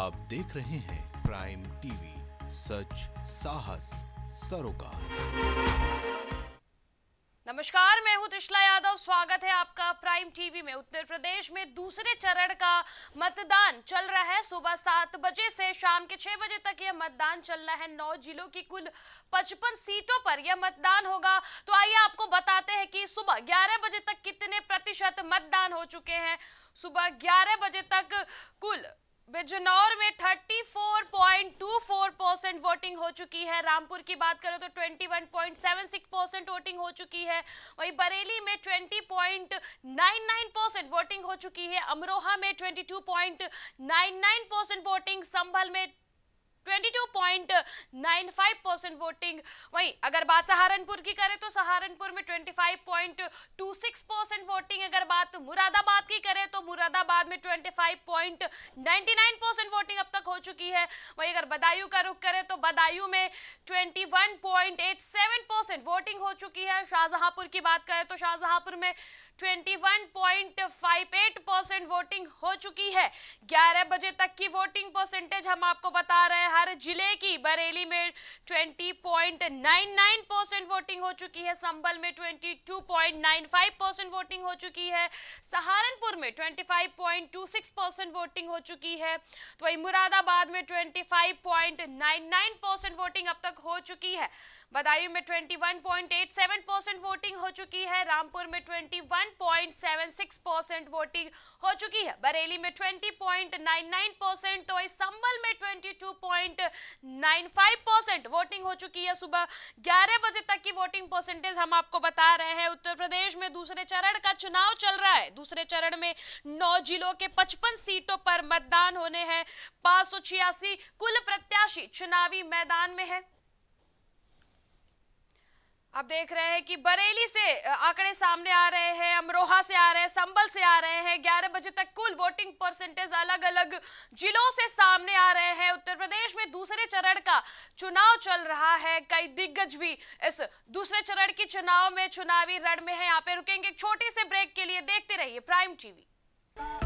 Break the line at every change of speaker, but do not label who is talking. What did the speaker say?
आप देख रहे हैं प्राइम टीवी सच साहस सरोकार नमस्कार मैं हूं त्रिशला यादव स्वागत है आपका प्राइम टीवी में उत्तर प्रदेश में दूसरे चरण का मतदान चल रहा है सुबह सात बजे से शाम के छह बजे तक यह मतदान चलना है नौ जिलों की कुल पचपन सीटों पर यह मतदान होगा तो आइए आपको बताते हैं कि सुबह ग्यारह बजे तक कितने प्रतिशत मतदान हो चुके हैं सुबह ग्यारह बजे तक कुल बिजनौर में 34.24 परसेंट वोटिंग हो चुकी है रामपुर की बात करें तो 21.76 परसेंट वोटिंग हो चुकी है वहीं बरेली में 20.99 परसेंट वोटिंग हो चुकी है अमरोहा में 22.99 परसेंट वोटिंग संभल में 22.95 परसेंट वोटिंग वहीं अगर बात सहारनपुर की करें तो सहारनपुर में 25.26 परसेंट वोटिंग अगर बात मुरादाबाद की करें तो मुरादाबाद में 25.99 परसेंट वोटिंग अब तक हो चुकी है वहीं अगर बदायूं का रुख करें तो बदायूं में 21.87 परसेंट वोटिंग हो चुकी है शाहजहांपुर की बात करें तो शाहजहांपुर में 21.58 परसेंट वोटिंग हो चुकी है 11 बजे तक की वोटिंग परसेंटेज हम आपको बता रहे हैं हर जिले की बरेली में 20.99 परसेंट वोटिंग हो चुकी है संभल में 22.95 परसेंट वोटिंग हो चुकी है सहारनपुर में 25.26 परसेंट वोटिंग हो चुकी है तो वही मुरादाबाद में 25.99 परसेंट वोटिंग अब तक हो चुकी है बदायूं में 21.87 परसेंट वोटिंग हो चुकी है रामपुर में ट्वेंटी 1.76 परसेंट वोटिंग हो चुकी है बरेली में 20.99 परसेंट तो वही संबल में 22.95 परसेंट वोटिंग हो चुकी है सुबह 11 बजे तक की वोटिंग परसेंटेज हम आपको बता रहे हैं उत्तर प्रदेश में दूसरे चरण का चुनाव चल रहा है दूसरे चरण में नौ जिलों के पचपन सीटों पर मतदान होने हैं पांच कुल प्रत्याशी चुनावी मैदान में है आप देख रहे हैं कि बरेली से आंकड़े सामने आ रहे हैं अमरोहा से आ रहे हैं संबल से आ रहे हैं 11 बजे तक कुल वोटिंग परसेंटेज अलग अलग जिलों से सामने आ रहे हैं उत्तर प्रदेश में दूसरे चरण का चुनाव चल रहा है कई दिग्गज भी इस दूसरे चरण की चुनाव में चुनावी रण में है यहाँ पे रुकेंगे एक छोटी से ब्रेक के लिए देखते रहिए प्राइम टीवी